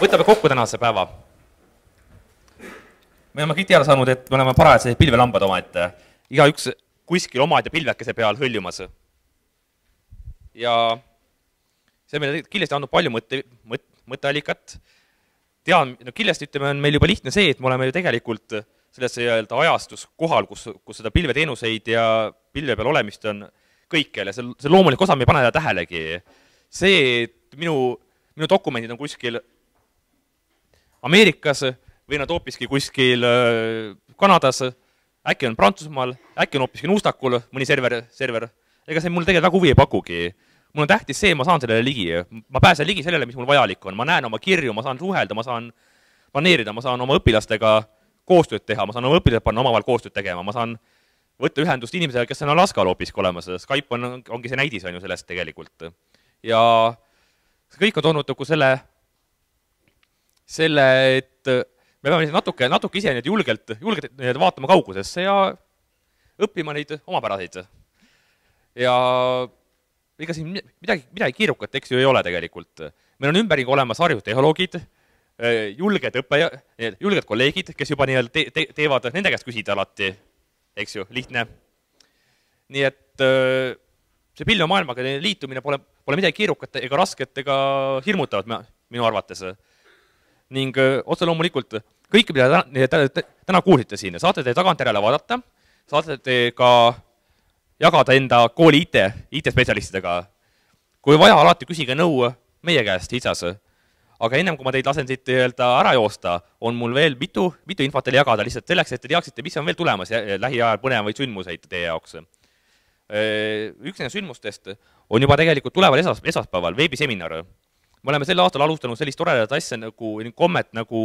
võtame kokku tänase päeva. me oleme kõik teada saanud, et me oleme parajased pilvelambad omaette. igaüks kuskil omad ja pilvekese peal hõljumas. ja see on meile kindlasti andnud palju mõtte, mõt-, mõtteallikat, tean, no kindlasti ütleme, on meil juba lihtne see, et me oleme ju tegelikult selles nii-öelda ajastus kohal, kus, kus seda pilveteenuseid ja pilve peal olemist on kõikjal ja see, see loomulik osa, me ei pane seda tähelegi. see, et minu, minu dokumendid on kuskil Ameerikas või nad hoopiski kuskil äh, Kanadas, äkki on Prantsusmaal, äkki on hoopiski Nuustakul mõni server, server. ega see mulle tegelikult väga huvi ei pakugi. mul on tähtis see, ma saan sellele ligi, ma pääsen ligi sellele, mis mul vajalik on, ma näen oma kirju, ma saan suhelda, ma saan planeerida, ma saan oma õpilastega koostööd teha, ma saan oma õpilased panna omavahel koostööd tegema, ma saan võtta ühendust inimesega, kes on Alaskal hoopiski olemas, Skype on, ongi see näidis, on ju, sellest tegelikult. ja see kõik on toonud nagu selle selle, et äh, me peame natuke, natuke ise nüüd julgelt, julgelt nüüd vaatama kaugusesse ja õppima neid omapäraseid. ja ega siin midagi, midagi keerukat, eks ju, ei ole tegelikult. meil on ümberringi olemas harjutehnoloogid, äh, julged õppe-, julged kolleegid, kes juba nii-öelda te-, te-, teevad, nende käest küsida alati, eks ju, lihtne. nii et äh, see pillemaailmaga liitumine pole, pole midagi keerukat ega rasket ega hirmutavat minu arvates ning otse loomulikult kõike, mida täna kuulsite siin, saate te tagantjärele vaadata, saate te ka jagada enda kooli IT, IT-spetsialistidega. kui vaja, alati küsige nõu meie käest HITSAS. aga ennem kui ma teid lasen siit nii-öelda ära joosta, on mul veel mitu, mitu infot teile jagada lihtsalt selleks, et te teaksite, mis on veel tulemas lähiajal põnevaid sündmuseid teie jaoks. üks nendest sündmustest on juba tegelikult tuleval esas, esmaspäeval veebiseminar me oleme sel aastal alustanud sellist toredat asja nagu, kommet nagu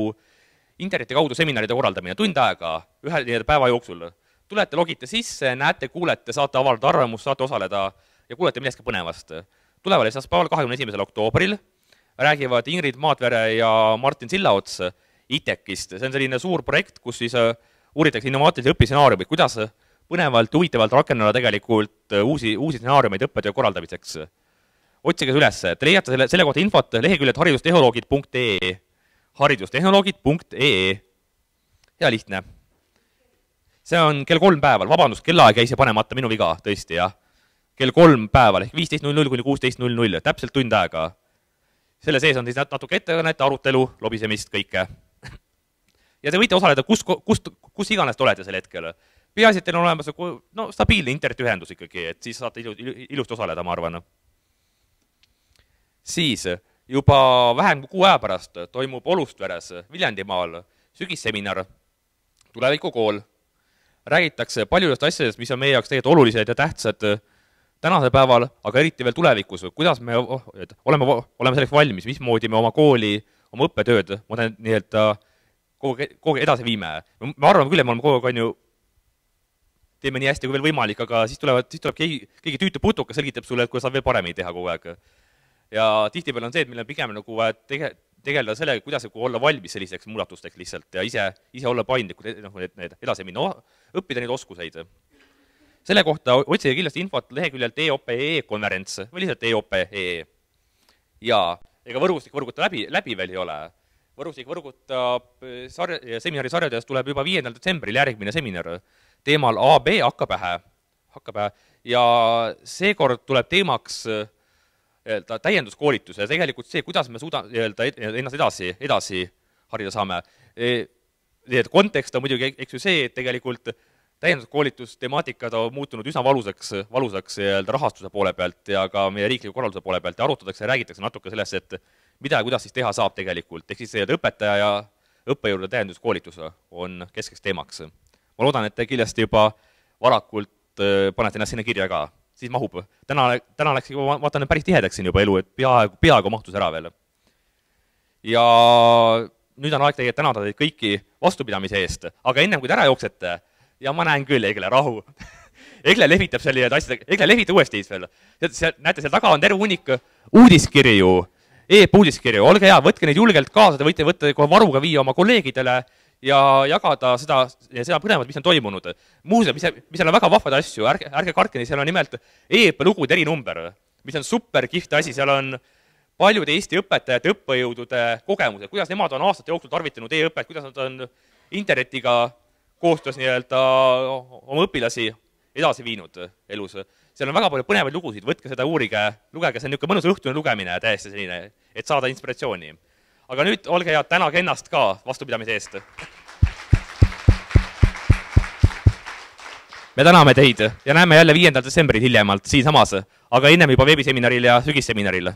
interneti kaudu seminaride korraldamine, tund aega ühe nii-öelda päeva jooksul. tulete, logite sisse, näete, kuulete, saate avaldada arvamust, saate osaleda ja kuulete millestki põnevast. tuleval esmaspäeval, kahekümne esimesel oktoobril räägivad Ingrid Maadvere ja Martin Sillaots ITEK-ist, see on selline suur projekt, kus siis äh, uuritakse innovaatilisi õpistsenaariumeid, kuidas äh, põnevalt ja huvitavalt rakendada tegelikult äh, uusi, uusi stsenaariumeid õppetöö korraldamiseks otsige see üles, te leiate selle, selle kohta infot leheküljelt haridustehnoloogid.ee, haridustehnoloogid.ee. E. hea lihtne. see on kell kolm päeval, vabandust, kellaaeg jäi siia panemata, minu viga, tõesti, jah. kell kolm päeval ehk viisteist null null kuni kuusteist null null, täpselt tund aega. selle sees on siis natuke ettekannet, arutelu, lobisemist, kõike. ja te võite osaleda, kus, kust, kus iganes te olete sel hetkel peaasi, et teil on olemas nagu no stabiilne internetiühendus ikkagi, et siis saate ilu-, ilusti osaleda, ma arvan siis juba vähem kui kuu aja pärast toimub Olustveres Viljandimaal sügisseminar, tulevikukool, räägitakse paljudest asjadest, mis on meie jaoks tegelikult olulised ja tähtsad tänasel päeval, aga eriti veel tulevikus, kuidas me oleme, oleme selleks valmis, mismoodi me oma kooli, oma õppetööd modern-, nii-öelda kogu aeg, kogu aeg edasi viime. me arvame küll, et me oleme kogu aeg, on ju, teeme nii hästi, kui veel võimalik, aga siis tulevad, siis tuleb keegi, keegi tüütu putukas, selgitab sulle, et kuidas saab veel paremini teha kogu aeg ja tihtipeale on see, et meil on pigem nagu vaja tege-, tegeleda sellega, kuidas nagu olla valmis sellisteks muudatusteks lihtsalt ja ise, ise olla paindlikud, noh, et need edasi minna, õppida neid oskuseid. selle kohta otsige kindlasti infot leheküljelt EOPE konverents või lihtsalt EOPE. jaa, ega võrgustik võrguta läbi, läbi veel ei ole. võrgustik võrgutab eh, sar-, seminari sarjades tuleb juba viiendal detsembril järgmine seminar teemal AB hakka pähe, hakka pähe, ja seekord tuleb teemaks äh, nii-öelda täienduskoolituse ja tegelikult see, kuidas me suuda-, nii-öelda ennast edasi, edasi harida saame. E, nii et kontekst on muidugi, eks ju see, et tegelikult täienduskoolitustemaatikad on muutunud üsna valusaks, valusaks nii-öelda rahastuse poole pealt ja ka meie riikliku korralduse poole pealt ja arutatakse ja räägitakse natuke sellest, et mida ja kuidas siis teha saab tegelikult, ehk siis õpetaja ja õppejõudude täienduskoolitus on keskseks teemaks. ma loodan, et te kindlasti juba varakult äh, panete ennast sinna kirja ka siis mahub. täna, täna läks juba, vaatan, päris tihedaks siin juba elu, et peaaegu, peaaegu mahtus ära veel. ja nüüd on aeg teie tänada teid kõiki vastupidamise eest, aga ennem kui te ära jooksete, ja ma näen küll, Egle, rahu Egle lehvitab selliseid asju, Egle lehvita uuesti siis veel. seal, näete, seal taga on terve hunnik uudiskirju e, e-uudiskirju, olge hea, võtke neid julgelt kaasa, te võite võtta kohe varuga viia oma kolleegidele ja jagada seda, seda põnevat, mis on toimunud. muuseas, mis, mis seal on väga vahvaid asju, ärge, ärge kartke neid, seal on nimelt e-lugude erinumber, mis on superkihvt asi, seal on paljude Eesti õpetajate, õppejõudude kogemused, kuidas nemad on aastate jooksul tarvitanud e-õpet, kuidas nad on internetiga koostöös nii-öelda oma õpilasi edasi viinud elus. seal on väga palju põnevaid lugusid, võtke seda, uurige, lugege, see on niisugune mõnus õhtune lugemine täiesti selline, et saada inspiratsiooni. aga nüüd olge head, tänage ennast ka vastupidamise eest! me täname teid ja näeme jälle viiendal detsembril hiljemalt siinsamas, aga ennem juba veebiseminaril ja sügisseminaril